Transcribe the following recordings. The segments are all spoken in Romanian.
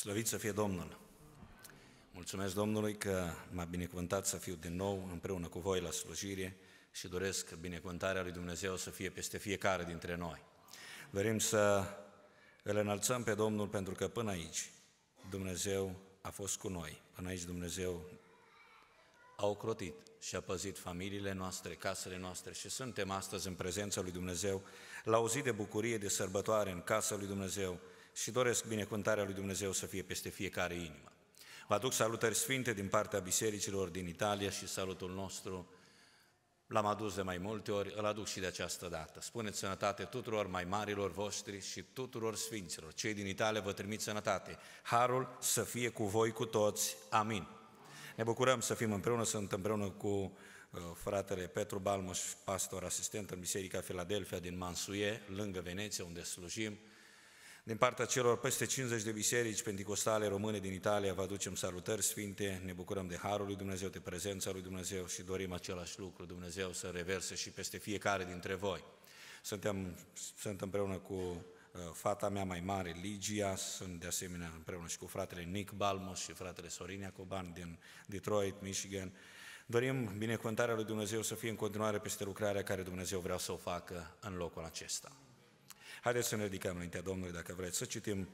Slăvit să fie Domnul! Mulțumesc Domnului că m-a binecuvântat să fiu din nou împreună cu voi la slujire și doresc binecuvântarea lui Dumnezeu să fie peste fiecare dintre noi. Dorim să îl înălțăm pe Domnul pentru că până aici Dumnezeu a fost cu noi, până aici Dumnezeu a ocrotit și a păzit familiile noastre, casele noastre și suntem astăzi în prezența lui Dumnezeu, la o zi de bucurie, de sărbătoare în casa lui Dumnezeu, și doresc binecuvântarea lui Dumnezeu să fie peste fiecare inimă. Vă aduc salutări sfinte din partea bisericilor din Italia și salutul nostru l-am adus de mai multe ori, îl aduc și de această dată. Spuneți sănătate tuturor mai marilor voștri și tuturor sfinților. Cei din Italia vă trimit sănătate. Harul să fie cu voi cu toți. Amin. Ne bucurăm să fim împreună, sunt împreună cu uh, fratele Petru Balmoș, pastor asistent în Biserica Filadelfia din Mansuie, lângă Veneția, unde slujim. Din partea celor peste 50 de biserici pentecostale române din Italia, vă aducem salutări sfinte, ne bucurăm de Harul lui Dumnezeu, de prezența lui Dumnezeu și dorim același lucru, Dumnezeu să reverse și peste fiecare dintre voi. Suntem, sunt împreună cu uh, fata mea mai mare, Ligia, sunt de asemenea împreună și cu fratele Nick Balmos și fratele Sorinia Coban din Detroit, Michigan. Dorim binecuvântarea lui Dumnezeu să fie în continuare peste lucrarea care Dumnezeu vrea să o facă în locul acesta. Haideți să ne ridicăm înaintea Domnului, dacă vreți, să citim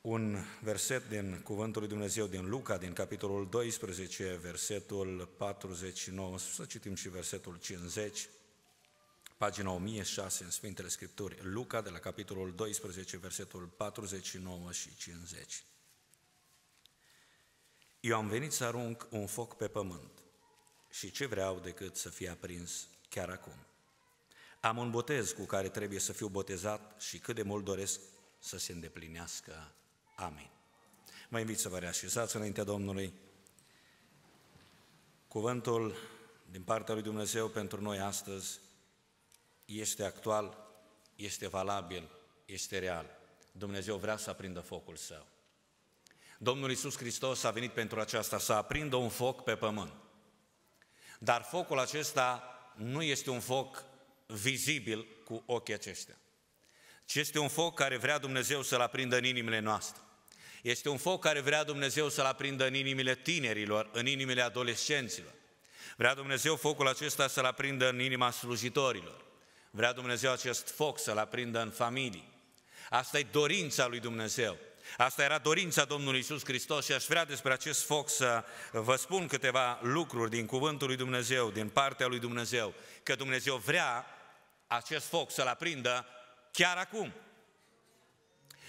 un verset din Cuvântul lui Dumnezeu din Luca, din capitolul 12, versetul 49, să citim și versetul 50, pagina 1006 în Sfintele Scripturi, Luca, de la capitolul 12, versetul 49 și 50. Eu am venit să arunc un foc pe pământ și ce vreau decât să fie aprins chiar acum. Am un botez cu care trebuie să fiu botezat și cât de mult doresc să se îndeplinească. Amin. Vă invit să vă reașezați înaintea Domnului. Cuvântul din partea lui Dumnezeu pentru noi astăzi este actual, este valabil, este real. Dumnezeu vrea să aprindă focul său. Domnul Iisus Hristos a venit pentru aceasta, să aprindă un foc pe pământ. Dar focul acesta nu este un foc vizibil cu ochii aceștia, ci este un foc care vrea Dumnezeu să-l aprindă în inimile noastre. Este un foc care vrea Dumnezeu să-l aprindă în inimile tinerilor, în inimile adolescenților. Vrea Dumnezeu focul acesta să-l aprindă în inima slujitorilor. Vrea Dumnezeu acest foc să-l aprindă în familii. Asta e dorința lui Dumnezeu. Asta era dorința Domnului Isus Hristos și aș vrea despre acest foc să vă spun câteva lucruri din cuvântul lui Dumnezeu, din partea lui Dumnezeu, că Dumnezeu vrea acest foc să-l aprindă chiar acum.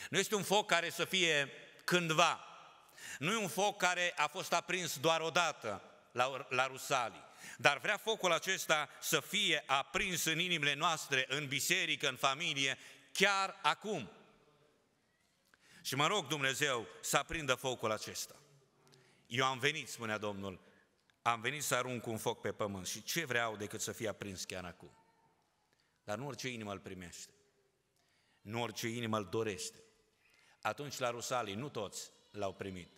Nu este un foc care să fie cândva. Nu e un foc care a fost aprins doar odată la, la Rusalii. Dar vrea focul acesta să fie aprins în inimile noastre, în biserică, în familie, chiar acum. Și mă rog Dumnezeu să aprindă focul acesta. Eu am venit, spunea Domnul, am venit să arunc un foc pe pământ și ce vreau decât să fie aprins chiar acum. Dar nu orice inimă îl primește. Nu orice inimă îl dorește. Atunci la Rusalii nu toți l-au primit.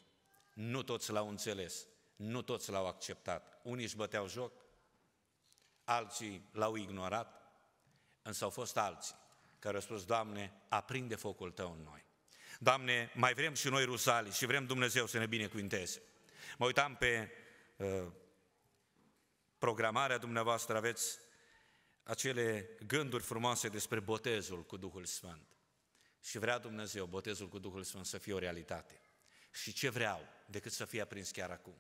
Nu toți l-au înțeles. Nu toți l-au acceptat. Unii își băteau joc, alții l-au ignorat, însă au fost alții care au spus, Doamne, aprinde focul Tău în noi. Doamne, mai vrem și noi rusalii și vrem Dumnezeu să ne binecuvinteze. Mă uitam pe uh, programarea dumneavoastră, aveți acele gânduri frumoase despre botezul cu Duhul Sfânt. Și vrea Dumnezeu botezul cu Duhul Sfânt să fie o realitate. Și ce vreau decât să fie aprins chiar acum?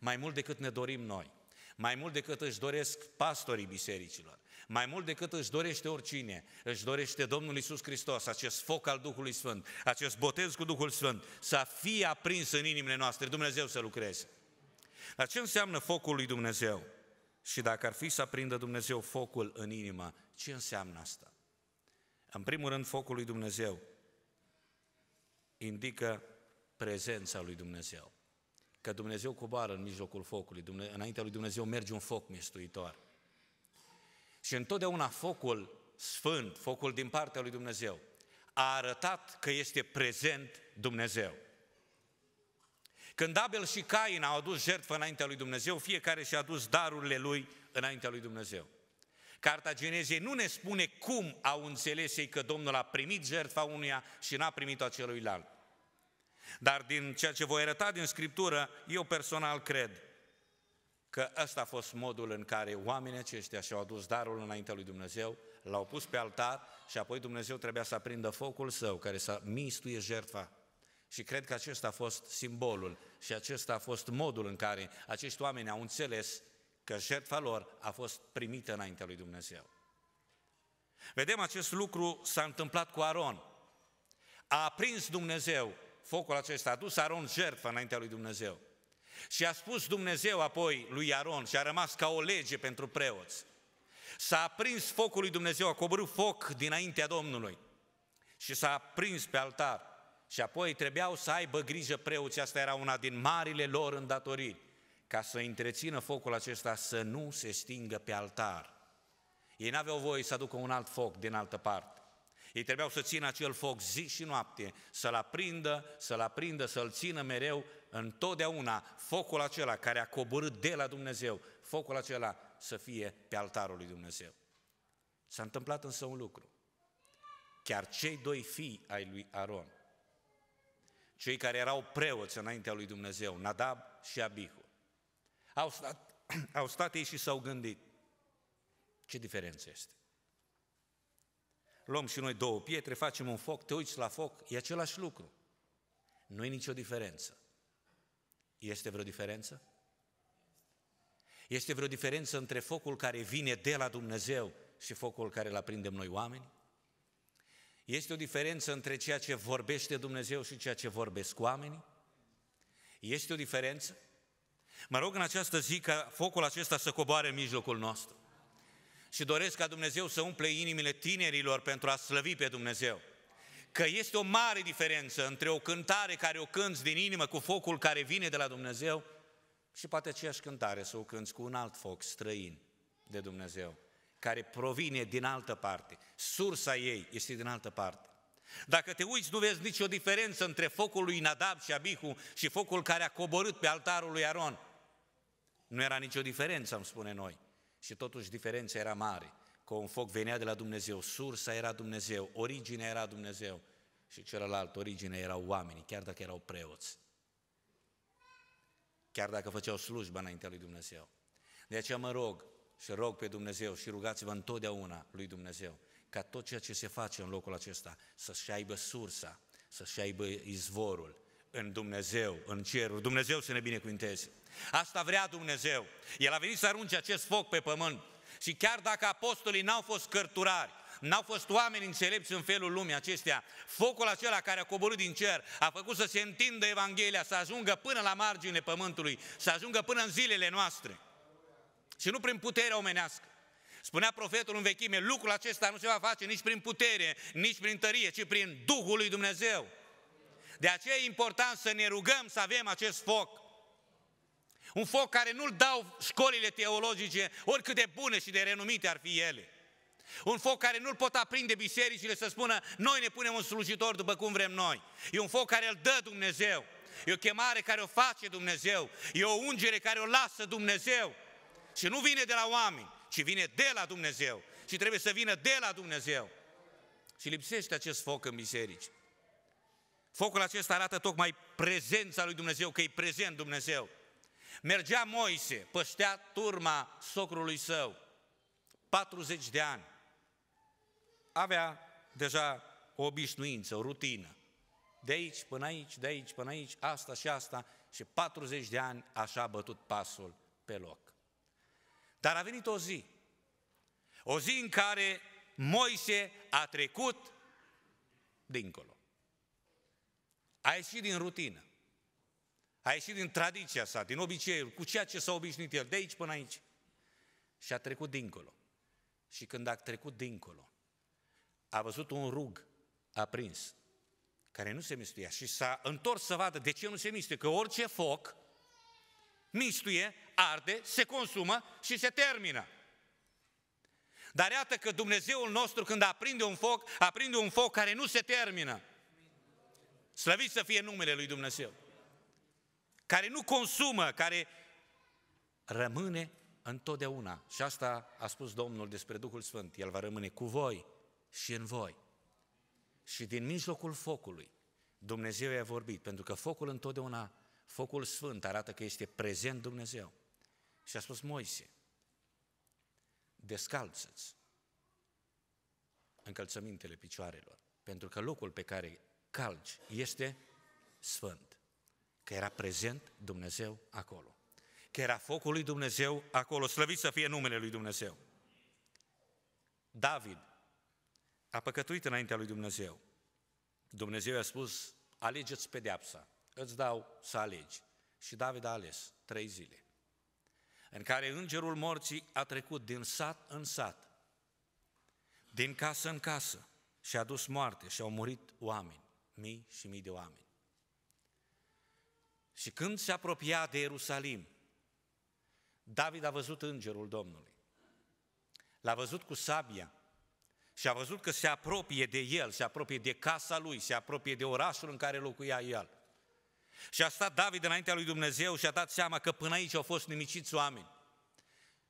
Mai mult decât ne dorim noi, mai mult decât își doresc pastorii bisericilor, mai mult decât își dorește oricine, își dorește Domnul Isus Hristos, acest foc al Duhului Sfânt, acest botez cu Duhul Sfânt, să fie aprins în inimile noastre, Dumnezeu să lucreze. Dar ce înseamnă focul lui Dumnezeu? și dacă ar fi să aprindă Dumnezeu focul în inimă, ce înseamnă asta? În primul rând, focul lui Dumnezeu indică prezența lui Dumnezeu. Că Dumnezeu coboară în mijlocul focului, înaintea lui Dumnezeu merge un foc mistuitor. Și întotdeauna focul sfânt, focul din partea lui Dumnezeu, a arătat că este prezent Dumnezeu. Când Abel și Cain au adus jertfă înaintea lui Dumnezeu, fiecare și-a adus darurile lui înaintea lui Dumnezeu. Carta Genezei nu ne spune cum au înțeles ei că Domnul a primit jertfa unuia și n-a primit-o celuilalt. Dar din ceea ce voi arăta din Scriptură, eu personal cred că ăsta a fost modul în care oamenii aceștia și-au adus darul înaintea lui Dumnezeu, l-au pus pe altar și apoi Dumnezeu trebuia să aprindă focul său care să mistuie jertfa și cred că acesta a fost simbolul și acesta a fost modul în care acești oameni au înțeles că jertfa lor a fost primită înaintea lui Dumnezeu. Vedem acest lucru s-a întâmplat cu Aron. A aprins Dumnezeu focul acesta, a dus Aron jertfă înaintea lui Dumnezeu. Și a spus Dumnezeu apoi lui Aron și a rămas ca o lege pentru preoți. S-a aprins focul lui Dumnezeu, a coborât foc dinaintea Domnului și s-a aprins pe altar și apoi trebuiau să aibă grijă preoții, asta era una din marile lor îndatoriri, ca să întrețină focul acesta să nu se stingă pe altar. Ei n-aveau voie să aducă un alt foc din altă parte. Ei trebuiau să țină acel foc zi și noapte, să-l aprindă, să-l aprindă, să-l țină mereu, întotdeauna, focul acela care a coborât de la Dumnezeu, focul acela să fie pe altarul lui Dumnezeu. S-a întâmplat însă un lucru. Chiar cei doi fii ai lui Aron, cei care erau preoți înaintea lui Dumnezeu, Nadab și Abihu. Au stat, au stat ei și s-au gândit. Ce diferență este? Luăm și noi două pietre, facem un foc, te uiți la foc, e același lucru. Nu e nicio diferență. Este vreo diferență? Este vreo diferență între focul care vine de la Dumnezeu și focul care îl aprindem noi oameni? Este o diferență între ceea ce vorbește Dumnezeu și ceea ce vorbesc oamenii? Este o diferență? Mă rog în această zi ca focul acesta să coboare în mijlocul nostru. Și doresc ca Dumnezeu să umple inimile tinerilor pentru a slăvi pe Dumnezeu. Că este o mare diferență între o cântare care o cânți din inimă cu focul care vine de la Dumnezeu și poate aceeași cântare să o cânți cu un alt foc străin de Dumnezeu care provine din altă parte. Sursa ei este din altă parte. Dacă te uiți, nu vezi nicio diferență între focul lui Nadab și Abihu și focul care a coborât pe altarul lui Aron. Nu era nicio diferență, îmi spune noi. Și totuși diferența era mare, că un foc venea de la Dumnezeu, sursa era Dumnezeu, originea era Dumnezeu și celălalt, originea erau oamenii, chiar dacă erau preoți. Chiar dacă făceau slujba înaintea lui Dumnezeu. De aceea mă rog, și rog pe Dumnezeu și rugați-vă întotdeauna lui Dumnezeu ca tot ceea ce se face în locul acesta să-și aibă sursa, să-și aibă izvorul în Dumnezeu, în cerul. Dumnezeu să ne binecuvinteze. Asta vrea Dumnezeu. El a venit să arunce acest foc pe pământ. Și chiar dacă apostolii n-au fost cărturari, n-au fost oameni înțelepți în felul lumii acestea, focul acela care a coborât din cer a făcut să se întindă Evanghelia, să ajungă până la marginile pământului, să ajungă până în zilele noastre și nu prin putere omenească. Spunea profetul în vechime, lucrul acesta nu se va face nici prin putere, nici prin tărie, ci prin Duhul lui Dumnezeu. De aceea e important să ne rugăm să avem acest foc. Un foc care nu-l dau școlile teologice, oricât de bune și de renumite ar fi ele. Un foc care nu-l pot aprinde bisericile să spună, noi ne punem un slujitor după cum vrem noi. E un foc care îl dă Dumnezeu. E o chemare care o face Dumnezeu. E o ungere care o lasă Dumnezeu. Și nu vine de la oameni, ci vine de la Dumnezeu. Și trebuie să vină de la Dumnezeu. Și lipsește acest foc în biserici. Focul acesta arată tocmai prezența lui Dumnezeu, că e prezent Dumnezeu. Mergea Moise, păștea turma socrului său, 40 de ani. Avea deja o obișnuință, o rutină. De aici până aici, de aici până aici, asta și asta, și 40 de ani așa a bătut pasul pe loc. Dar a venit o zi, o zi în care Moise a trecut dincolo. A ieșit din rutină. A ieșit din tradiția sa, din obiceiul, cu ceea ce s-a obișnuit el, de aici până aici. Și a trecut dincolo. Și când a trecut dincolo, a văzut un rug aprins, care nu se mistuia și s-a întors să vadă de ce nu se mistuie, că orice foc mistuie, arde, se consumă și se termină. Dar iată că Dumnezeul nostru când aprinde un foc, aprinde un foc care nu se termină. Slăvit să fie numele lui Dumnezeu. Care nu consumă, care rămâne întotdeauna. Și asta a spus Domnul despre Duhul Sfânt. El va rămâne cu voi și în voi. Și din mijlocul focului Dumnezeu i-a vorbit, pentru că focul întotdeauna Focul sfânt arată că este prezent Dumnezeu. Și a spus Moise, descalță-ți încălțămintele picioarelor, pentru că locul pe care calci este sfânt. Că era prezent Dumnezeu acolo. Că era focul lui Dumnezeu acolo. Slăvit să fie numele lui Dumnezeu. David a păcătuit înaintea lui Dumnezeu. Dumnezeu i-a spus, alegeți pedeapsa îți dau să alegi. Și David a ales trei zile, în care îngerul morții a trecut din sat în sat, din casă în casă și a dus moarte și au murit oameni, mii și mii de oameni. Și când se apropia de Ierusalim, David a văzut îngerul Domnului. L-a văzut cu sabia și a văzut că se apropie de el, se apropie de casa lui, se apropie de orașul în care locuia el. Și a stat David înaintea lui Dumnezeu și a dat seama că până aici au fost nimiciți oameni.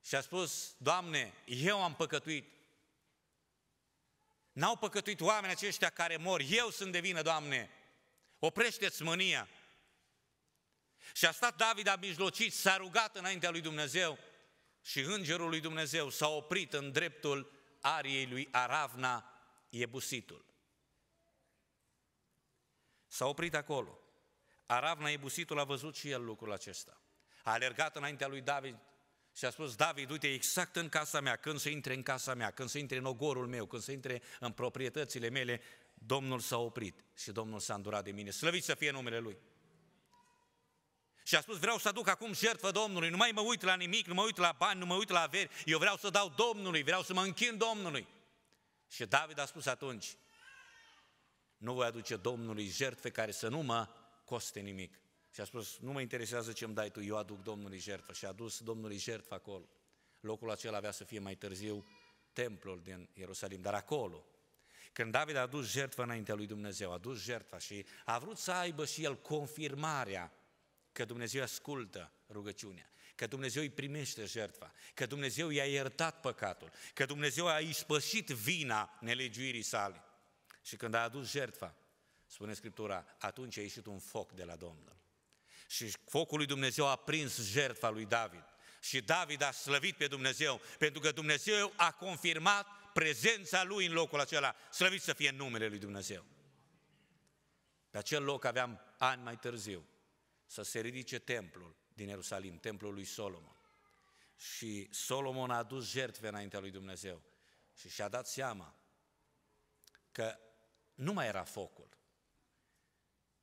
Și a spus, Doamne, eu am păcătuit. N-au păcătuit oamenii aceștia care mor. Eu sunt de vină, Doamne. Oprește-ți mânia. Și a stat David a mijlocit, s-a rugat înaintea lui Dumnezeu și îngerul lui Dumnezeu s-a oprit în dreptul ariei lui Aravna, Iebusitul. S-a oprit acolo. Arab Naibusitul a văzut și el lucrul acesta. A alergat înaintea lui David și a spus, David, uite, exact în casa mea, când se intre în casa mea, când se intre în ogorul meu, când se intre în proprietățile mele, Domnul s-a oprit și Domnul s-a îndurat de mine. Slăvit să fie numele Lui! Și a spus, vreau să aduc acum jertfă Domnului, nu mai mă uit la nimic, nu mă uit la bani, nu mă uit la averi, eu vreau să dau Domnului, vreau să mă închin Domnului. Și David a spus atunci, nu voi aduce Domnului jertfe care să nu mă coste nimic. Și a spus, nu mă interesează ce îmi dai tu, eu aduc Domnului jertfă. Și a dus Domnului jertfă acolo. Locul acela avea să fie mai târziu templul din Ierusalim, dar acolo. Când David a adus jertfă înaintea lui Dumnezeu, a adus jertfa și a vrut să aibă și el confirmarea că Dumnezeu ascultă rugăciunea, că Dumnezeu îi primește jertfa, că Dumnezeu i-a iertat păcatul, că Dumnezeu a ispășit vina nelegiuirii sale. Și când a adus jertfa, Spune Scriptura, atunci a ieșit un foc de la Domnul. Și focul lui Dumnezeu a prins jertfa lui David. Și David a slăvit pe Dumnezeu, pentru că Dumnezeu a confirmat prezența lui în locul acela. Slăvit să fie numele lui Dumnezeu. Pe acel loc aveam ani mai târziu să se ridice templul din Ierusalim, templul lui Solomon. Și Solomon a adus jertfe înaintea lui Dumnezeu și și-a dat seama că nu mai era focul,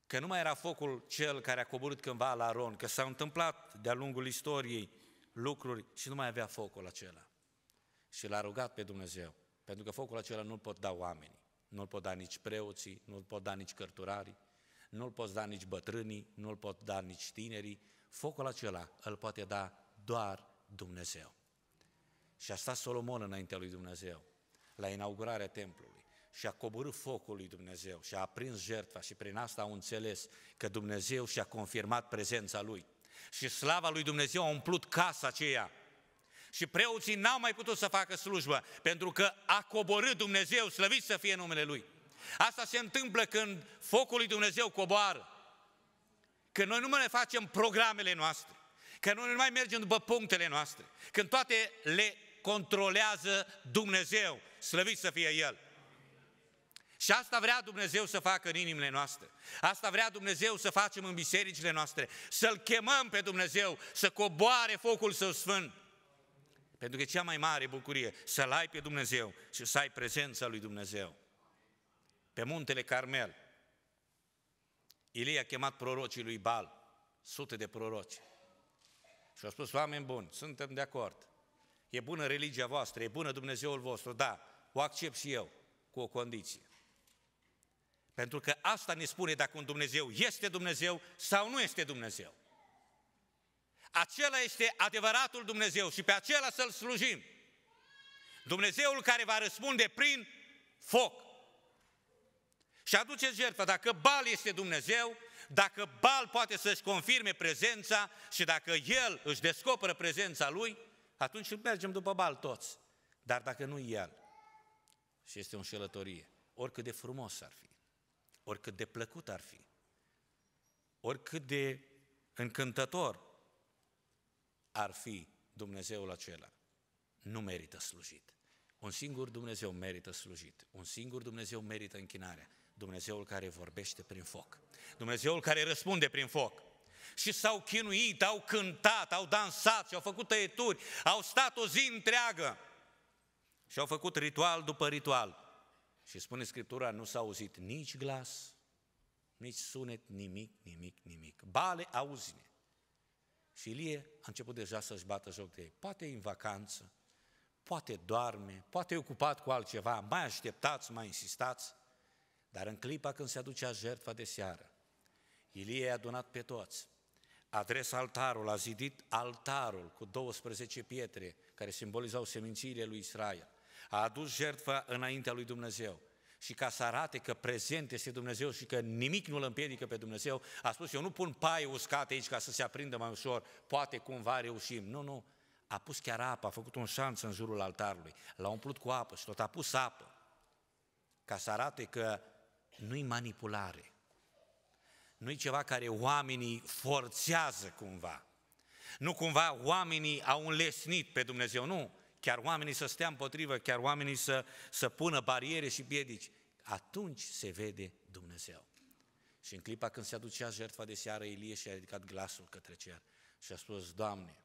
că nu mai era focul cel care a coborât cândva la Aron, că s-au întâmplat de-a lungul istoriei lucruri și nu mai avea focul acela. Și l-a rugat pe Dumnezeu, pentru că focul acela nu-l pot da oamenii, nu-l pot da nici preoții, nu-l pot da nici cărturarii, nu-l pot da nici bătrânii, nu-l pot da nici tinerii, focul acela îl poate da doar Dumnezeu. Și a stat Solomon înaintea lui Dumnezeu, la inaugurarea templului și a coborât focul lui Dumnezeu și a aprins jertfa și prin asta au înțeles că Dumnezeu și-a confirmat prezența lui. Și slava lui Dumnezeu a umplut casa aceea. Și preoții n-au mai putut să facă slujbă, pentru că a coborât Dumnezeu, slăvit să fie numele Lui. Asta se întâmplă când focul lui Dumnezeu coboară. Că noi nu mai facem programele noastre, că noi nu mai mergem după punctele noastre, când toate le controlează Dumnezeu, slăvit să fie El. Și asta vrea Dumnezeu să facă în inimile noastre. Asta vrea Dumnezeu să facem în bisericile noastre. Să-L chemăm pe Dumnezeu să coboare focul Său Sfânt. Pentru că cea mai mare bucurie să-L ai pe Dumnezeu și să ai prezența lui Dumnezeu. Pe muntele Carmel, Ilie a chemat prorocii lui Bal, sute de proroci. Și au spus, oameni buni, suntem de acord. E bună religia voastră, e bună Dumnezeul vostru, da, o accept și eu, cu o condiție. Pentru că asta ne spune dacă un Dumnezeu este Dumnezeu sau nu este Dumnezeu. Acela este adevăratul Dumnezeu și pe acela să-L slujim. Dumnezeul care va răspunde prin foc. Și aduceți jertfa, dacă Bal este Dumnezeu, dacă Bal poate să-și confirme prezența și dacă el își descoperă prezența lui, atunci mergem după Bal toți. Dar dacă nu el, și este o înșelătorie, oricât de frumos ar fi, oricât de plăcut ar fi, oricât de încântător ar fi Dumnezeul acela, nu merită slujit. Un singur Dumnezeu merită slujit, un singur Dumnezeu merită închinarea, Dumnezeul care vorbește prin foc, Dumnezeul care răspunde prin foc. Și s-au chinuit, au cântat, au dansat și au făcut tăieturi, au stat o zi întreagă și au făcut ritual după ritual. Și spune Scriptura, nu s-a auzit nici glas, nici sunet, nimic, nimic, nimic. Bale, auzi-ne! Și Ilie a început deja să-și bată joc de ei. Poate e în vacanță, poate doarme, poate e ocupat cu altceva, mai așteptați, mai insistați, dar în clipa când se aducea jertfa de seară, Ilie a adunat pe toți, a adres altarul, a zidit altarul cu 12 pietre care simbolizau semințiile lui Israel a adus jertfă înaintea lui Dumnezeu. Și ca să arate că prezent este Dumnezeu și că nimic nu îl împiedică pe Dumnezeu, a spus, eu nu pun paie uscate aici ca să se aprindă mai ușor, poate cumva reușim. Nu, nu, a pus chiar apă, a făcut un șanț în jurul altarului, l-a umplut cu apă și tot a pus apă, ca să arate că nu-i manipulare, nu-i ceva care oamenii forțează cumva, nu cumva oamenii au înlesnit pe Dumnezeu, nu chiar oamenii să stea împotrivă, chiar oamenii să, să pună bariere și piedici, atunci se vede Dumnezeu. Și în clipa când se aducea jertfa de seară, Ilie și-a ridicat glasul către cer și a spus, Doamne,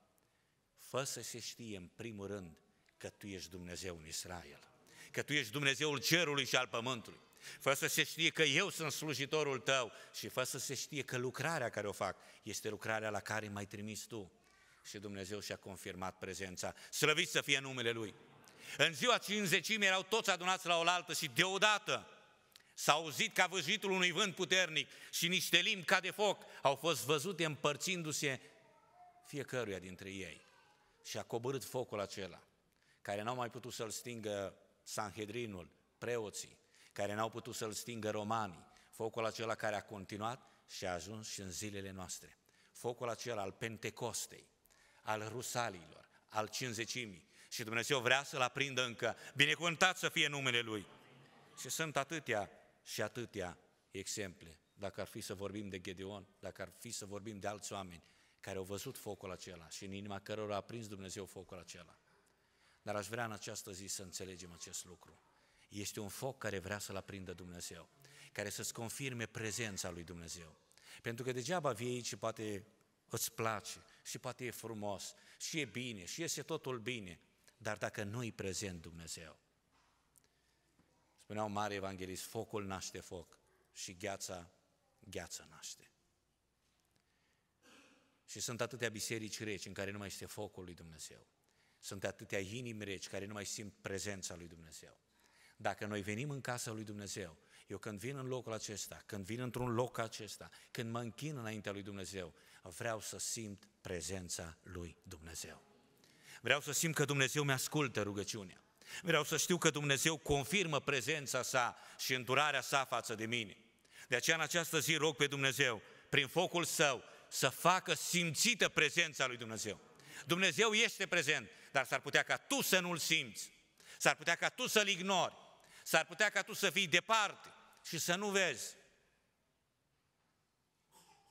fă să se știe în primul rând că Tu ești Dumnezeu în Israel, că Tu ești Dumnezeul cerului și al pământului. Fă să se știe că eu sunt slujitorul tău și fă să se știe că lucrarea care o fac este lucrarea la care m-ai trimis tu și Dumnezeu și-a confirmat prezența. Slăviți să fie numele Lui! În ziua cinzecimii erau toți adunați la oaltă și deodată s-a auzit ca văjitul unui vânt puternic și niște limbi ca de foc au fost văzute împărțindu-se fiecăruia dintre ei. Și a coborât focul acela, care n-au mai putut să-l stingă Sanhedrinul, preoții, care n-au putut să-l stingă romanii, focul acela care a continuat și a ajuns și în zilele noastre. Focul acela al Pentecostei, al rusalilor, al cinzecimii. Și Dumnezeu vrea să-l aprindă încă. Binecuvântat să fie numele Lui. Și sunt atâtea și atâtea exemple. Dacă ar fi să vorbim de Gedeon, dacă ar fi să vorbim de alți oameni care au văzut focul acela și în inima cărora a prins Dumnezeu focul acela. Dar aș vrea în această zi să înțelegem acest lucru. Este un foc care vrea să-l aprindă Dumnezeu, care să-ți confirme prezența lui Dumnezeu. Pentru că degeaba vii aici și poate îți place, și poate e frumos și e bine și este totul bine, dar dacă nu-i prezent Dumnezeu. Spunea un mare evanghelist, focul naște foc și gheața, gheață naște. Și sunt atâtea biserici reci în care nu mai este focul lui Dumnezeu. Sunt atâtea inimi reci care nu mai simt prezența lui Dumnezeu. Dacă noi venim în casa lui Dumnezeu, eu când vin în locul acesta, când vin într-un loc acesta, când mă închin înaintea lui Dumnezeu, vreau să simt prezența lui Dumnezeu. Vreau să simt că Dumnezeu mi-ascultă rugăciunea. Vreau să știu că Dumnezeu confirmă prezența sa și îndurarea sa față de mine. De aceea în această zi rog pe Dumnezeu, prin focul său, să facă simțită prezența lui Dumnezeu. Dumnezeu este prezent, dar s-ar putea ca tu să nu-L simți, s-ar putea ca tu să-L ignori, s-ar putea ca tu să fii departe și să nu vezi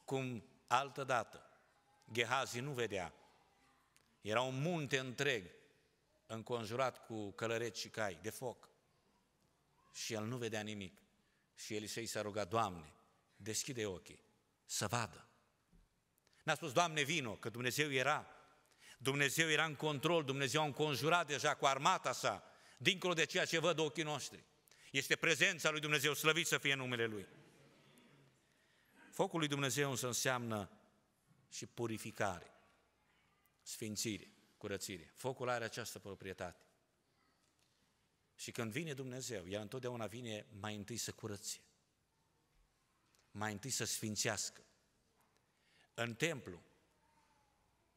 cum Altă dată, Gehazi nu vedea. Era un munte întreg înconjurat cu călăreți și cai de foc. Și el nu vedea nimic. Și Elisei s-a rugat, Doamne, deschide ochii, să vadă. N-a spus, Doamne, vino, că Dumnezeu era. Dumnezeu era în control, Dumnezeu a înconjurat deja cu armata sa, dincolo de ceea ce văd ochii noștri. Este prezența lui Dumnezeu, slăvit să fie numele Lui. Focul lui Dumnezeu însă înseamnă și purificare, sfințire, curățire. Focul are această proprietate. Și când vine Dumnezeu, El întotdeauna vine mai întâi să curățe, mai întâi să sfințească. În templu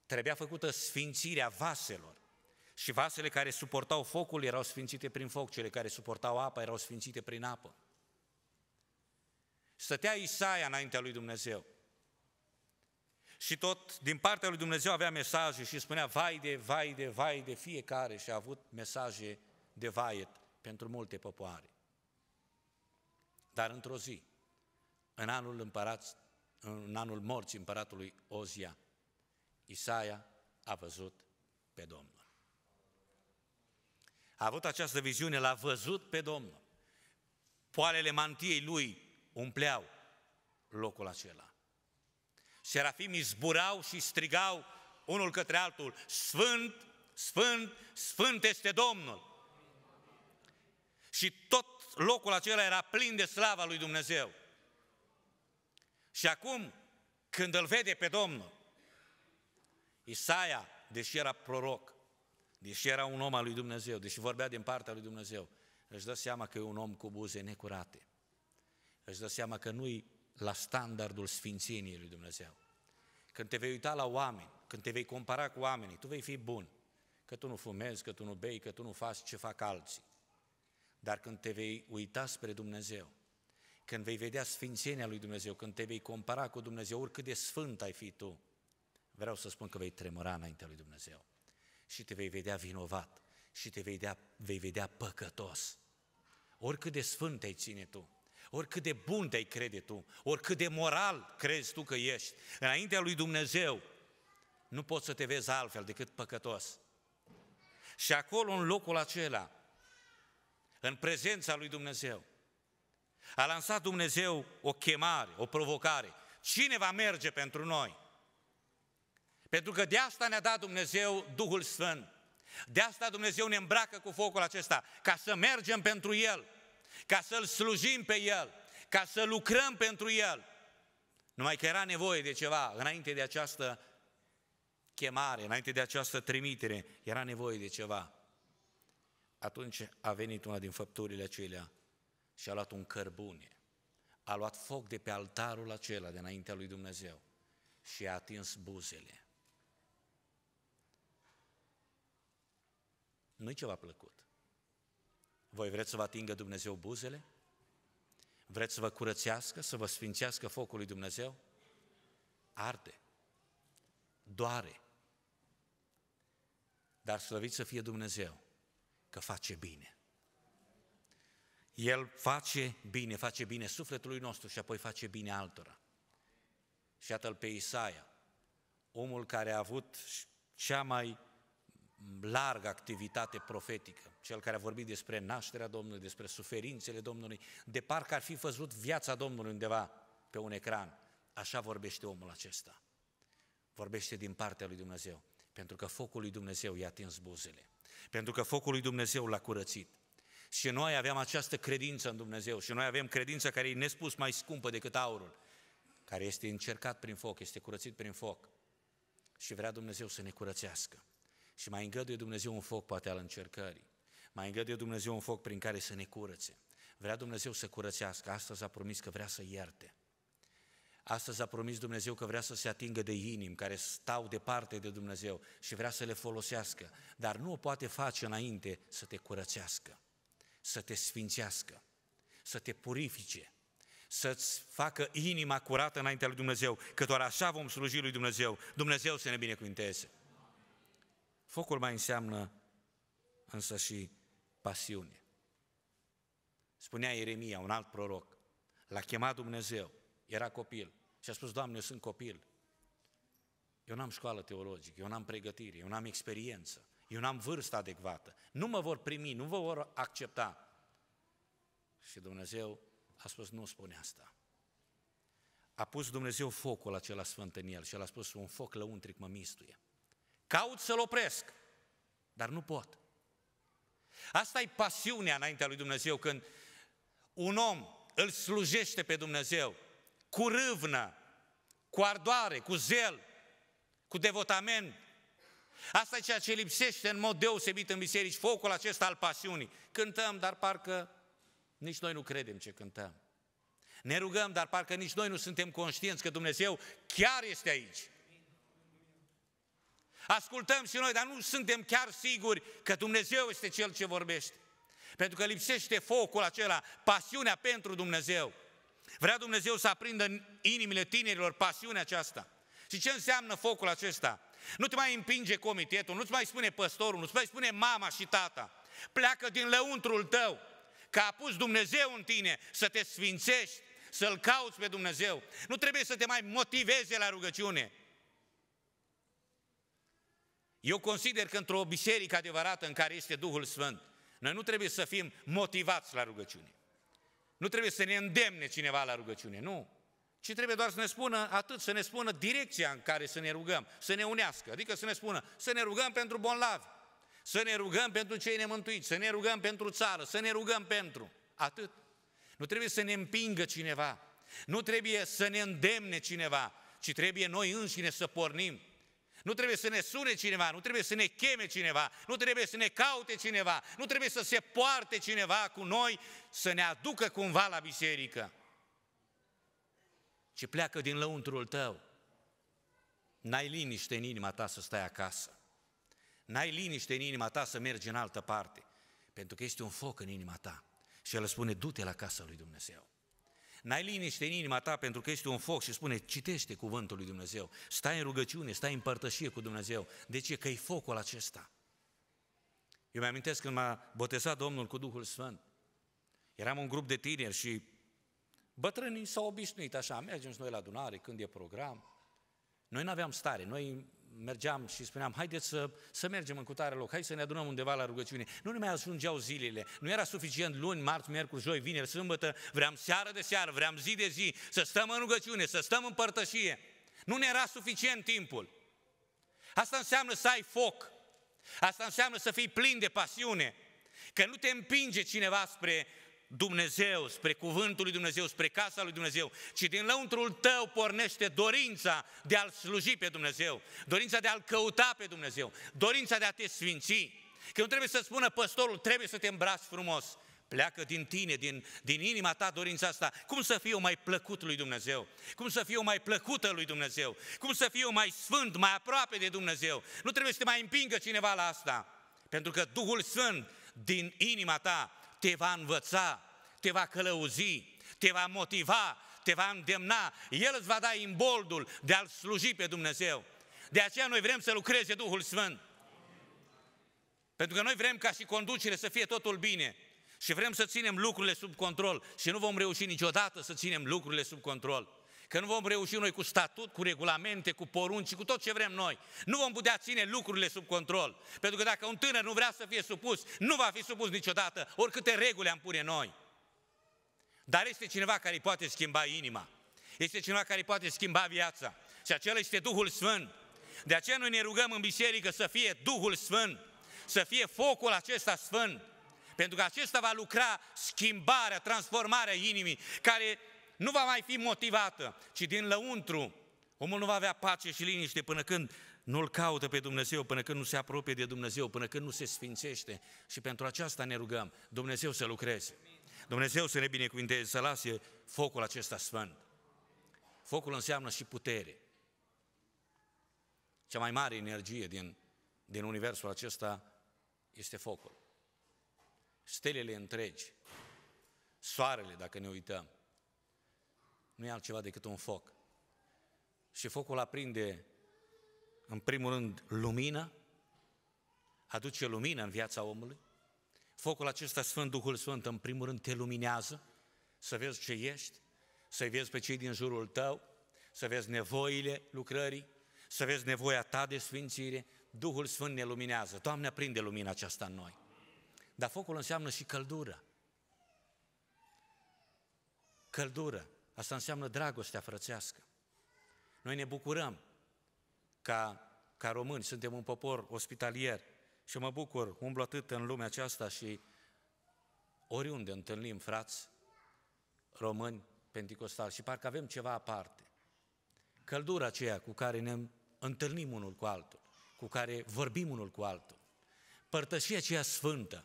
trebuia făcută sfințirea vaselor, și vasele care suportau focul erau sfințite prin foc, cele care suportau apa erau sfințite prin apă. Stătea Isaia înaintea lui Dumnezeu. Și tot din partea lui Dumnezeu avea mesaje și spunea, vai de, vai de, vai de, fiecare și a avut mesaje de vaiet pentru multe popoare. Dar într-o zi, în anul, împărat, în anul morții împăratului Ozia, Isaia a văzut pe Domnul. A avut această viziune, l-a văzut pe Domnul. Poalele mantiei lui umpleau locul acela. Serafimii zburau și strigau unul către altul, Sfânt, Sfânt, Sfânt este Domnul. Și tot locul acela era plin de slava lui Dumnezeu. Și acum, când îl vede pe Domnul, Isaia, deși era proroc, deși era un om al lui Dumnezeu, deși vorbea din partea lui Dumnezeu, își dă seama că e un om cu buze necurate își dă seama că nu-i la standardul sfințeniei lui Dumnezeu. Când te vei uita la oameni, când te vei compara cu oamenii, tu vei fi bun. Că tu nu fumezi, că tu nu bei, că tu nu faci ce fac alții. Dar când te vei uita spre Dumnezeu, când vei vedea sfințenia lui Dumnezeu, când te vei compara cu Dumnezeu, oricât de sfânt ai fi tu, vreau să spun că vei tremura înaintea lui Dumnezeu și te vei vedea vinovat și te vei vedea, vei vedea păcătos. Oricât de sfânt ai ține tu, Oricât de bun te-ai crede tu, oricât de moral crezi tu că ești, înaintea lui Dumnezeu, nu poți să te vezi altfel decât păcătos. Și acolo, în locul acela, în prezența lui Dumnezeu, a lansat Dumnezeu o chemare, o provocare. Cine va merge pentru noi? Pentru că de asta ne-a dat Dumnezeu Duhul Sfânt. De asta Dumnezeu ne îmbracă cu focul acesta, ca să mergem pentru El ca să-L slujim pe El, ca să lucrăm pentru El. Numai că era nevoie de ceva înainte de această chemare, înainte de această trimitere, era nevoie de ceva. Atunci a venit una din făpturile acelea și a luat un cărbune, a luat foc de pe altarul acela de înaintea lui Dumnezeu și a atins buzele. Nu-i ceva plăcut. Voi vreți să vă atingă Dumnezeu buzele? Vreți să vă curățească, să vă sfințească focul lui Dumnezeu? Arde, doare, dar slăvit să fie Dumnezeu că face bine. El face bine, face bine sufletului nostru și apoi face bine altora. Și iată-l pe Isaia, omul care a avut cea mai largă activitate profetică, cel care a vorbit despre nașterea Domnului, despre suferințele Domnului, de parcă ar fi văzut viața Domnului undeva pe un ecran. Așa vorbește omul acesta. Vorbește din partea lui Dumnezeu, pentru că focul lui Dumnezeu i-a atins buzele, pentru că focul lui Dumnezeu l-a curățit. Și noi aveam această credință în Dumnezeu și noi avem credința care e nespus mai scumpă decât aurul, care este încercat prin foc, este curățit prin foc. Și vrea Dumnezeu să ne curățească. Și mai îngăduie Dumnezeu un foc poate al încercării. Mai îngăduie Dumnezeu un foc prin care să ne curățe. Vrea Dumnezeu să curățească. Astăzi a promis că vrea să ierte. Astăzi a promis Dumnezeu că vrea să se atingă de inimi care stau departe de Dumnezeu și vrea să le folosească, dar nu o poate face înainte să te curățească, să te sfințească, să te purifice, să-ți facă inima curată înaintea lui Dumnezeu, că doar așa vom sluji lui Dumnezeu. Dumnezeu să ne binecuvinteze! Focul mai înseamnă însă și pasiune. Spunea Ieremia, un alt proroc, l-a chemat Dumnezeu, era copil și a spus, Doamne, eu sunt copil, eu n-am școală teologică, eu n-am pregătire, eu n-am experiență, eu n-am vârstă adecvată, nu mă vor primi, nu vă vor accepta. Și Dumnezeu a spus, nu spune asta. A pus Dumnezeu focul acela sfânt în el și el a spus, un foc lăuntric mă mistuie. Caut să-l opresc, dar nu pot. Asta e pasiunea înaintea lui Dumnezeu când un om îl slujește pe Dumnezeu cu râvnă, cu ardoare, cu zel, cu devotament. Asta e ceea ce lipsește în mod deosebit în biserici, focul acesta al pasiunii. Cântăm, dar parcă nici noi nu credem ce cântăm. Ne rugăm, dar parcă nici noi nu suntem conștienți că Dumnezeu chiar este aici. Ascultăm și noi, dar nu suntem chiar siguri că Dumnezeu este Cel ce vorbește. Pentru că lipsește focul acela, pasiunea pentru Dumnezeu. Vrea Dumnezeu să aprindă în inimile tinerilor pasiunea aceasta. Și ce înseamnă focul acesta? Nu te mai împinge comitetul, nu-ți mai spune păstorul, nu-ți mai spune mama și tata. Pleacă din lăuntrul tău, că a pus Dumnezeu în tine să te sfințești, să-L cauți pe Dumnezeu. Nu trebuie să te mai motiveze la rugăciune. Eu consider că într-o biserică adevărată în care este Duhul Sfânt, noi nu trebuie să fim motivați la rugăciune. Nu trebuie să ne îndemne cineva la rugăciune, nu. Ci trebuie doar să ne spună atât, să ne spună direcția în care să ne rugăm, să ne unească. Adică să ne spună, să ne rugăm pentru bonlavi, să ne rugăm pentru cei nemântuiți, să ne rugăm pentru țară, să ne rugăm pentru. Atât. Nu trebuie să ne împingă cineva, nu trebuie să ne îndemne cineva, ci trebuie noi înșine să pornim nu trebuie să ne sune cineva, nu trebuie să ne cheme cineva, nu trebuie să ne caute cineva, nu trebuie să se poarte cineva cu noi, să ne aducă cumva la biserică. Ce pleacă din lăuntrul tău. N-ai liniște în inima ta să stai acasă. N-ai liniște în inima ta să mergi în altă parte. Pentru că este un foc în inima ta. Și el spune, du-te la casa lui Dumnezeu n-ai liniște în inima ta pentru că ești un foc și spune, citește cuvântul lui Dumnezeu, stai în rugăciune, stai în părtășie cu Dumnezeu. De ce? Că e focul acesta. Eu mi-amintesc când m-a botezat Domnul cu Duhul Sfânt. Eram un grup de tineri și bătrânii s-au obișnuit așa, mergem și noi la adunare când e program. Noi nu aveam stare, noi mergeam și spuneam, haideți să, să mergem în cutare loc, hai să ne adunăm undeva la rugăciune. Nu ne mai ajungeau zilele, nu era suficient luni, marți, miercuri, joi, vineri, sâmbătă, vreau seară de seară, vreau zi de zi, să stăm în rugăciune, să stăm în părtășie. Nu ne era suficient timpul. Asta înseamnă să ai foc. Asta înseamnă să fii plin de pasiune. Că nu te împinge cineva spre Dumnezeu, spre cuvântul lui Dumnezeu, spre casa lui Dumnezeu, ci din lăuntrul tău pornește dorința de a-L sluji pe Dumnezeu, dorința de a-L căuta pe Dumnezeu, dorința de a te sfinți. Că nu trebuie să spună păstorul, trebuie să te îmbraci frumos. Pleacă din tine, din, din inima ta dorința asta. Cum să fiu mai plăcut lui Dumnezeu? Cum să fiu mai plăcută lui Dumnezeu? Cum să fiu mai sfânt, mai aproape de Dumnezeu? Nu trebuie să te mai împingă cineva la asta. Pentru că Duhul Sfânt din inima ta te va învăța, te va călăuzi, te va motiva, te va îndemna, El îți va da imboldul de a-L sluji pe Dumnezeu. De aceea noi vrem să lucreze Duhul Sfânt. Pentru că noi vrem ca și conducere să fie totul bine și vrem să ținem lucrurile sub control și nu vom reuși niciodată să ținem lucrurile sub control că nu vom reuși noi cu statut, cu regulamente, cu porunci, cu tot ce vrem noi. Nu vom putea ține lucrurile sub control. Pentru că dacă un tânăr nu vrea să fie supus, nu va fi supus niciodată, oricâte reguli am pune noi. Dar este cineva care îi poate schimba inima. Este cineva care îi poate schimba viața. Și acela este Duhul Sfânt. De aceea noi ne rugăm în biserică să fie Duhul Sfânt, să fie focul acesta sfânt, pentru că acesta va lucra schimbarea, transformarea inimii, care nu va mai fi motivată, ci din lăuntru. Omul nu va avea pace și liniște până când nu-L caută pe Dumnezeu, până când nu se apropie de Dumnezeu, până când nu se sfințește. Și pentru aceasta ne rugăm, Dumnezeu să lucreze. Dumnezeu să ne binecuvinteze, să lase focul acesta sfânt. Focul înseamnă și putere. Cea mai mare energie din, din universul acesta este focul. Stelele întregi, soarele, dacă ne uităm, nu e altceva decât un foc. Și focul aprinde, în primul rând, lumină, aduce lumină în viața omului. Focul acesta Sfânt, Duhul Sfânt, în primul rând te luminează, să vezi ce ești, să vezi pe cei din jurul tău, să vezi nevoile lucrării, să vezi nevoia ta de sfințire, Duhul Sfânt ne luminează. Doamne, aprinde lumina aceasta în noi. Dar focul înseamnă și căldură. Căldură. Asta înseamnă dragostea frățească. Noi ne bucurăm ca, ca români, suntem un popor ospitalier și mă bucur, umblu atât în lumea aceasta și oriunde întâlnim frați români pentecostali și parcă avem ceva aparte. Căldura aceea cu care ne întâlnim unul cu altul, cu care vorbim unul cu altul, părtășia aceea sfântă.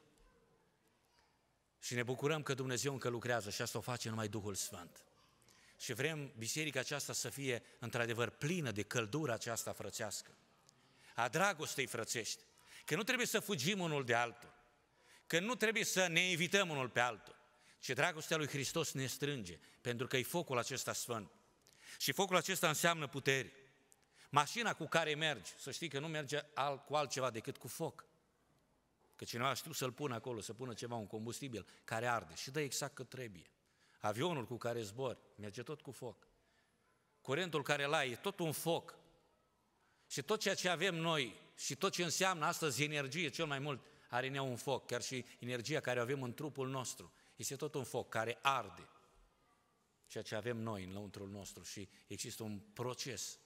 Și ne bucurăm că Dumnezeu încă lucrează și asta o face numai Duhul Sfânt și vrem biserica aceasta să fie într-adevăr plină de căldura aceasta frățească, a dragostei frățești, că nu trebuie să fugim unul de altul, că nu trebuie să ne evităm unul pe altul, ci dragostea lui Hristos ne strânge, pentru că e focul acesta sfânt. Și focul acesta înseamnă putere. Mașina cu care mergi, să știi că nu merge al, cu altceva decât cu foc. Că cineva știu să-l pună acolo, să pună ceva, un combustibil care arde și dă exact cât trebuie avionul cu care zbori merge tot cu foc. Curentul care la e tot un foc. Și tot ceea ce avem noi și tot ce înseamnă astăzi energie cel mai mult are în ea un foc, chiar și energia care avem în trupul nostru. Este tot un foc care arde ceea ce avem noi în lăuntrul nostru și există un proces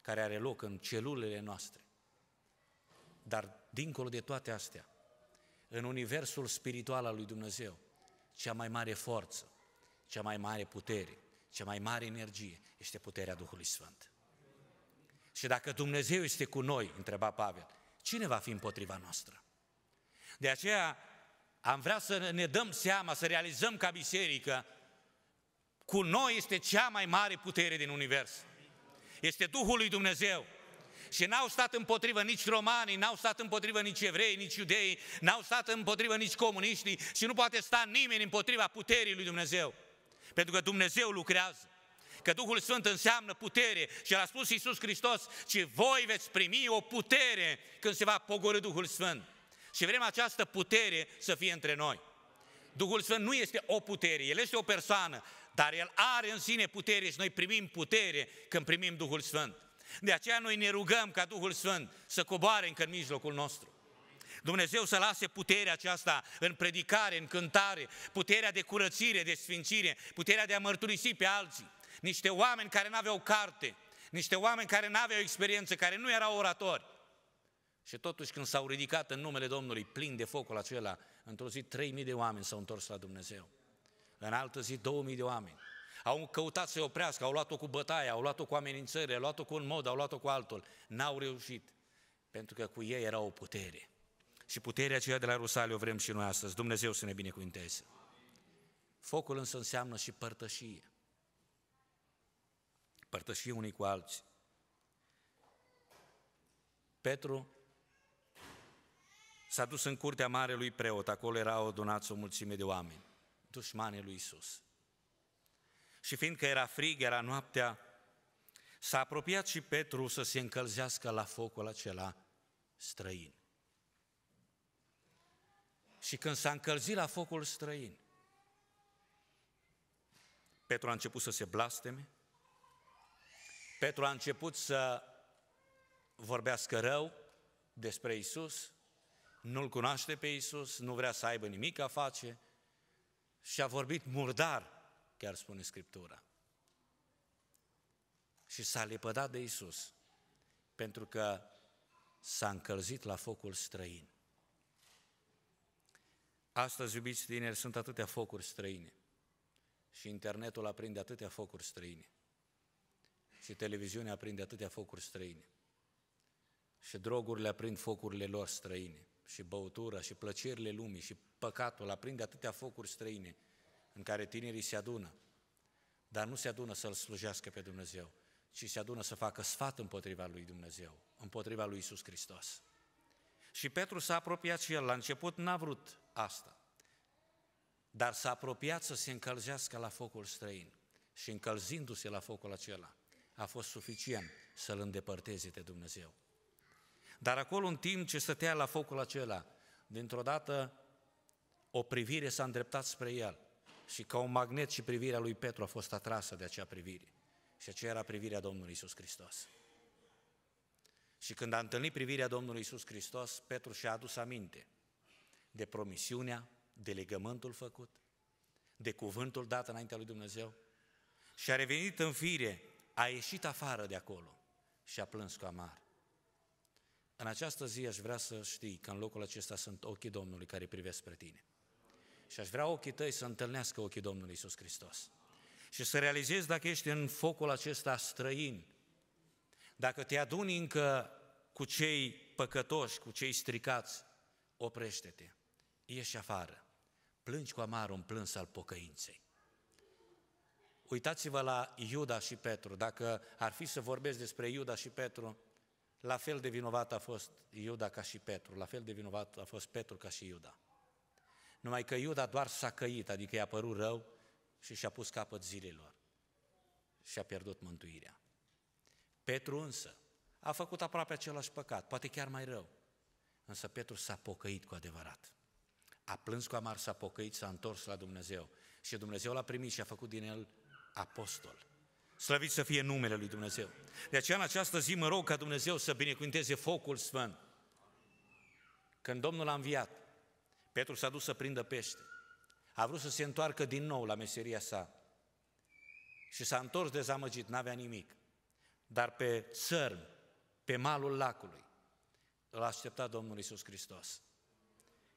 care are loc în celulele noastre. Dar dincolo de toate astea, în universul spiritual al lui Dumnezeu, cea mai mare forță, cea mai mare putere, cea mai mare energie este puterea Duhului Sfânt. Și dacă Dumnezeu este cu noi, întreba Pavel, cine va fi împotriva noastră? De aceea am vrea să ne dăm seama, să realizăm ca biserică, cu noi este cea mai mare putere din univers. Este Duhul lui Dumnezeu. Și n-au stat împotrivă nici romanii, n-au stat împotrivă nici evrei, nici iudei, n-au stat împotrivă nici comuniștii și nu poate sta nimeni împotriva puterii lui Dumnezeu. Pentru că Dumnezeu lucrează. Că Duhul Sfânt înseamnă putere și l-a spus Iisus Hristos, ci voi veți primi o putere când se va pogorâ Duhul Sfânt. Și vrem această putere să fie între noi. Duhul Sfânt nu este o putere, El este o persoană, dar El are în sine putere și noi primim putere când primim Duhul Sfânt. De aceea noi ne rugăm ca Duhul Sfânt să coboare încă în mijlocul nostru. Dumnezeu să lase puterea aceasta în predicare, în cântare, puterea de curățire, de sfințire, puterea de a mărturisi pe alții. Niște oameni care nu aveau carte, niște oameni care nu aveau experiență, care nu erau oratori. Și totuși când s-au ridicat în numele Domnului, plin de focul acela, într-o zi 3.000 de oameni s-au întors la Dumnezeu. În altă zi 2.000 de oameni au căutat să-i oprească, au luat-o cu bătaia, au luat-o cu amenințări, au luat-o cu un mod, au luat-o cu altul. N-au reușit, pentru că cu ei era o putere. Și puterea aceea de la Rusale o vrem și noi astăzi. Dumnezeu să ne binecuvinteze. Focul însă înseamnă și părtășie. Părtășie unii cu alții. Petru s-a dus în curtea mare lui preot, acolo erau adunați o mulțime de oameni, dușmanii lui Isus. Și fiindcă era frig, era noaptea, s-a apropiat și Petru să se încălzească la focul acela străin. Și când s-a încălzit la focul străin, Petru a început să se blasteme, Petru a început să vorbească rău despre Isus, nu-L cunoaște pe Isus, nu vrea să aibă nimic a face și a vorbit murdar chiar spune Scriptura. Și s-a lepădat de Isus, pentru că s-a încălzit la focul străin. Astăzi, iubiți tineri, sunt atâtea focuri străine și internetul aprinde atâtea focuri străine și televiziunea aprinde atâtea focuri străine și drogurile aprind focurile lor străine și băutura și plăcerile lumii și păcatul aprinde atâtea focuri străine în care tinerii se adună, dar nu se adună să-L slujească pe Dumnezeu, ci se adună să facă sfat împotriva lui Dumnezeu, împotriva lui Isus Hristos. Și Petru s-a apropiat și el, la început n-a vrut asta, dar s-a apropiat să se încălzească la focul străin și încălzindu-se la focul acela, a fost suficient să-l îndepărteze de Dumnezeu. Dar acolo, în timp ce stătea la focul acela, dintr-o dată o privire s-a îndreptat spre el și ca un magnet și privirea lui Petru a fost atrasă de acea privire. Și aceea era privirea Domnului Isus Hristos. Și când a întâlnit privirea Domnului Isus Hristos, Petru și-a adus aminte de promisiunea, de legământul făcut, de cuvântul dat înaintea lui Dumnezeu și a revenit în fire, a ieșit afară de acolo și a plâns cu amar. În această zi aș vrea să știi că în locul acesta sunt ochii Domnului care privesc spre tine. Și aș vrea ochii tăi să întâlnească ochii Domnului Isus Hristos. Și să realizezi dacă ești în focul acesta străin, dacă te aduni încă cu cei păcătoși, cu cei stricați, oprește-te, ieși afară, plângi cu amar un plâns al pocăinței. Uitați-vă la Iuda și Petru, dacă ar fi să vorbesc despre Iuda și Petru, la fel de vinovat a fost Iuda ca și Petru, la fel de vinovat a fost Petru ca și Iuda. Numai că Iuda doar s-a căit, adică i-a părut rău și și-a pus capăt zilelor și a pierdut mântuirea. Petru însă a făcut aproape același păcat, poate chiar mai rău, însă Petru s-a pocăit cu adevărat. A plâns cu amar, s-a pocăit, s-a întors la Dumnezeu și Dumnezeu l-a primit și a făcut din el apostol. Slăvit să fie numele lui Dumnezeu. De aceea în această zi mă rog ca Dumnezeu să binecuvânteze focul sfânt. Când Domnul a înviat, Petru s-a dus să prindă pește. A vrut să se întoarcă din nou la meseria sa. Și s-a întors dezamăgit, n-avea nimic. Dar pe țărm, pe malul lacului, îl aștepta Domnul Isus Hristos.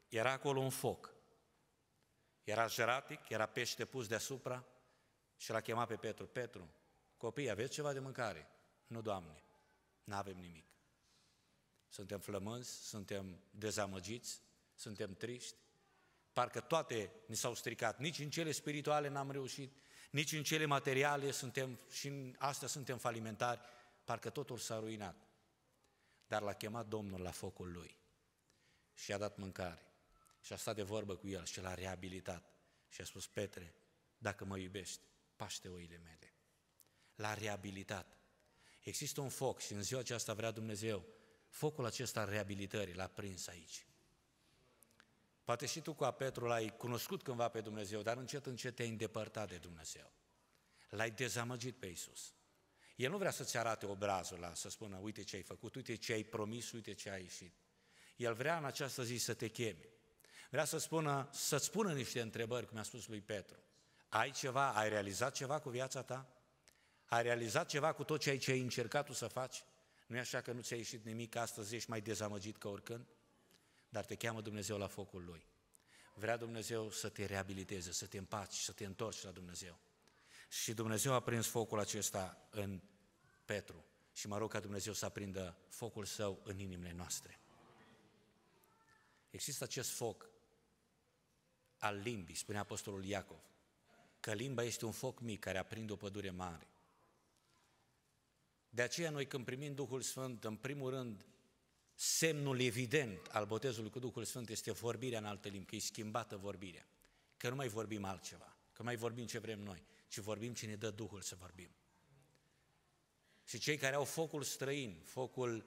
Era acolo un foc. Era jeratic, era pește pus deasupra și l-a chemat pe Petru. Petru, copii, aveți ceva de mâncare? Nu, Doamne, nu avem nimic. Suntem flămânzi, suntem dezamăgiți, suntem triști, parcă toate ni s-au stricat, nici în cele spirituale n-am reușit, nici în cele materiale suntem și în astea suntem falimentari, parcă totul s-a ruinat. Dar l-a chemat Domnul la focul lui și a dat mâncare și a stat de vorbă cu el și l-a reabilitat și a spus, Petre, dacă mă iubești, paște oile mele. L-a reabilitat. Există un foc și în ziua aceasta vrea Dumnezeu. Focul acesta al reabilitării l-a prins aici. Poate și tu cu Petru l-ai cunoscut cândva pe Dumnezeu, dar încet, încet te-ai îndepărtat de Dumnezeu. L-ai dezamăgit pe Isus. El nu vrea să-ți arate obrazul ăla, să spună, uite ce ai făcut, uite ce ai promis, uite ce ai ieșit. El vrea în această zi să te cheme. Vrea să spună, să-ți niște întrebări, cum a spus lui Petru. Ai ceva, ai realizat ceva cu viața ta? Ai realizat ceva cu tot ce ai încercat tu să faci? nu e așa că nu ți-a ieșit nimic, astăzi ești mai dezamăgit ca oricând? dar te cheamă Dumnezeu la focul Lui. Vrea Dumnezeu să te reabiliteze, să te împaci, să te întorci la Dumnezeu. Și Dumnezeu a prins focul acesta în Petru. Și mă rog ca Dumnezeu să aprindă focul său în inimile noastre. Există acest foc al limbii, spune Apostolul Iacov, că limba este un foc mic care aprinde o pădure mare. De aceea noi când primim Duhul Sfânt, în primul rând, semnul evident al botezului cu Duhul Sfânt este vorbirea în alte limbi, că e schimbată vorbirea, că nu mai vorbim altceva, că mai vorbim ce vrem noi, ci vorbim ce ne dă Duhul să vorbim. Și cei care au focul străin, focul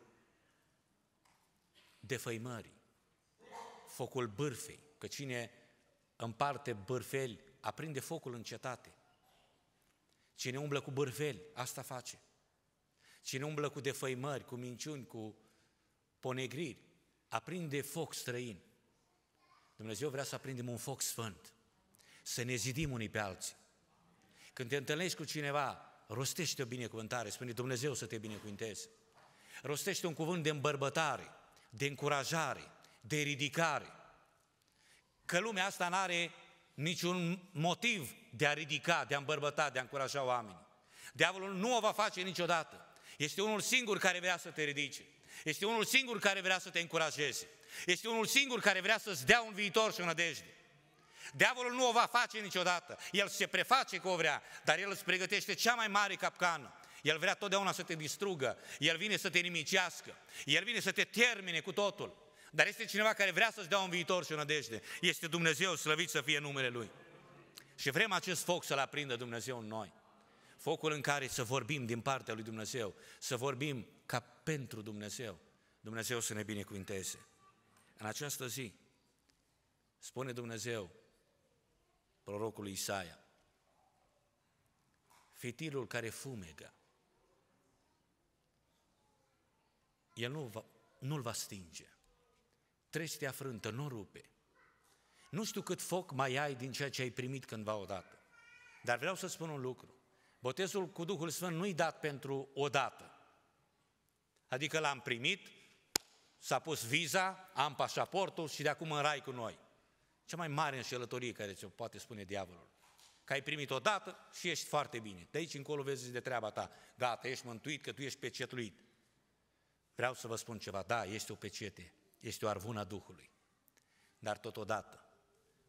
defăimării, focul bârfei, că cine împarte bârfeli, aprinde focul în cetate. Cine umblă cu bârfeli, asta face. Cine umblă cu defăimări, cu minciuni, cu ponegriri, aprinde foc străin. Dumnezeu vrea să aprindem un foc sfânt, să ne zidim unii pe alții. Când te întâlnești cu cineva, rostește o binecuvântare, spune Dumnezeu să te binecuvânteze. Rostește un cuvânt de îmbărbătare, de încurajare, de ridicare. Că lumea asta nu are niciun motiv de a ridica, de a îmbărbăta, de a încuraja oamenii. Diavolul nu o va face niciodată. Este unul singur care vrea să te ridice. Este unul singur care vrea să te încurajeze. Este unul singur care vrea să-ți dea un viitor și o nădejde. Diavolul nu o va face niciodată. El se preface că o vrea, dar el îți pregătește cea mai mare capcană. El vrea totdeauna să te distrugă, el vine să te nimicească, el vine să te termine cu totul. Dar este cineva care vrea să-ți dea un viitor și o nădejde. Este Dumnezeu, slăvit să fie numele Lui. Și vrem acest foc să-L aprindă Dumnezeu în noi. Focul în care să vorbim din partea Lui Dumnezeu, să vorbim pentru Dumnezeu. Dumnezeu să ne binecuvinteze. În această zi, spune Dumnezeu prorocul Isaia, fitilul care fumegă, el nu va, nu-l va stinge. Trește afrântă, nu rupe. Nu știu cât foc mai ai din ceea ce ai primit cândva odată. Dar vreau să spun un lucru. Botezul cu Duhul Sfânt nu-i dat pentru odată. Adică l-am primit, s-a pus viza, am pașaportul și de acum în rai cu noi. Cea mai mare înșelătorie care ți-o poate spune diavolul. Că ai primit odată și ești foarte bine. De aici încolo vezi de treaba ta. Gata, ești mântuit că tu ești pecetluit. Vreau să vă spun ceva. Da, este o pecete. Este o arvună a Duhului. Dar totodată,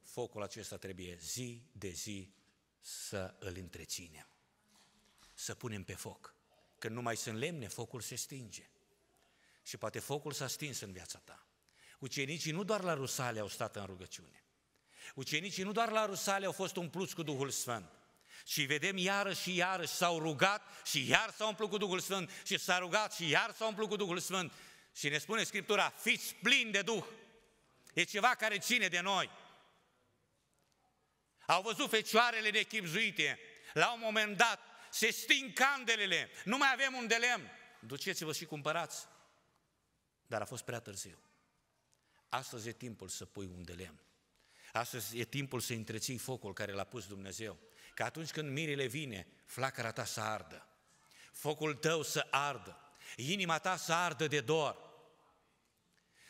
focul acesta trebuie zi de zi să îl întreținem. Să punem pe foc. Când nu mai sunt lemne, focul se stinge și poate focul s-a stins în viața ta. Ucenicii nu doar la Rusale au stat în rugăciune. Ucenicii nu doar la Rusale au fost umpluți cu Duhul Sfânt. Și vedem iarăși și iarăși s-au rugat și iar s-au umplut cu Duhul Sfânt și s-a rugat și iar s-au umplut cu Duhul Sfânt. Și ne spune Scriptura, fiți plini de Duh. E ceva care ține de noi. Au văzut fecioarele nechipzuite. La un moment dat se sting candelele. Nu mai avem un de lemn. Duceți-vă și cumpărați. Dar a fost prea târziu. Astăzi e timpul să pui un de lemn. Astăzi e timpul să întreții focul care l-a pus Dumnezeu. Că atunci când mirile vine, flacăra ta să ardă. Focul tău să ardă. Inima ta să ardă de dor.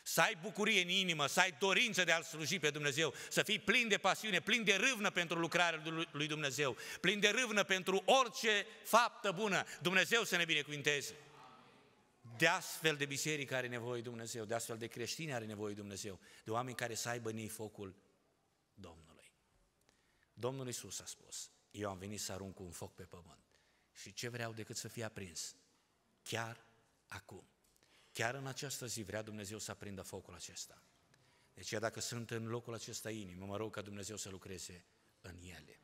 Să ai bucurie în inimă, să ai dorință de a-L sluji pe Dumnezeu, să fii plin de pasiune, plin de râvnă pentru lucrarea lui Dumnezeu, plin de râvnă pentru orice faptă bună. Dumnezeu să ne binecuvinteze. De astfel de biserică are nevoie Dumnezeu, de astfel de creștini are nevoie Dumnezeu, de oameni care să aibă în ei focul Domnului. Domnul Isus a spus, eu am venit să arunc un foc pe pământ și ce vreau decât să fie aprins? Chiar acum. Chiar în această zi vrea Dumnezeu să aprindă focul acesta. Deci dacă sunt în locul acesta inimă, mă rog ca Dumnezeu să lucreze în ele.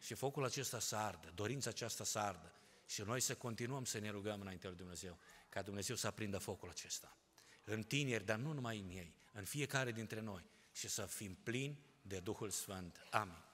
Și focul acesta să ardă, dorința aceasta să ardă și noi să continuăm să ne rugăm înaintea lui Dumnezeu ca Dumnezeu să aprindă focul acesta. În tineri, dar nu numai în ei, în fiecare dintre noi și să fim plini de Duhul Sfânt. Amin.